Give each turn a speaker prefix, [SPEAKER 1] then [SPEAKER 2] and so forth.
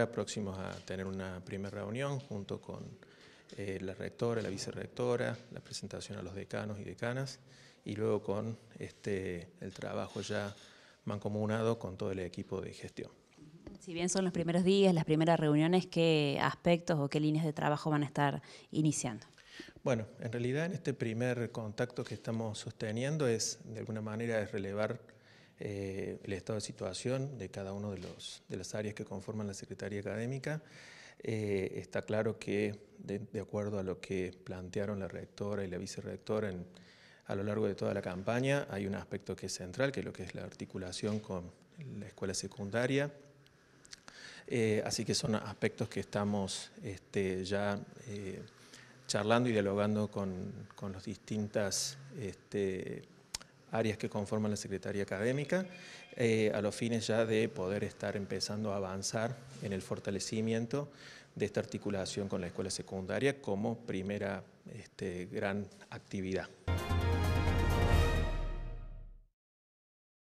[SPEAKER 1] ahora próximos a tener una primera reunión junto con eh, la rectora, la vicerrectora, la presentación a los decanos y decanas y luego con este, el trabajo ya mancomunado con todo el equipo de gestión.
[SPEAKER 2] Si bien son los primeros días, las primeras reuniones, ¿qué aspectos o qué líneas de trabajo van a estar iniciando?
[SPEAKER 1] Bueno, en realidad en este primer contacto que estamos sosteniendo es de alguna manera es relevar eh, el estado de situación de cada una de, de las áreas que conforman la Secretaría Académica. Eh, está claro que, de, acuerdo a lo que plantearon la rectora y la vicerectora en, a lo largo de toda la campaña, hay un aspecto que es central, que es lo que es la articulación con la escuela secundaria. Eh, así que son aspectos que estamos este, ya charlando y dialogando con, con los distintas este, áreas que conforman la Secretaría Académica, eh, a los fines ya de poder estar empezando a avanzar en el fortalecimiento de esta articulación con la escuela secundaria como primera
[SPEAKER 3] este, gran actividad.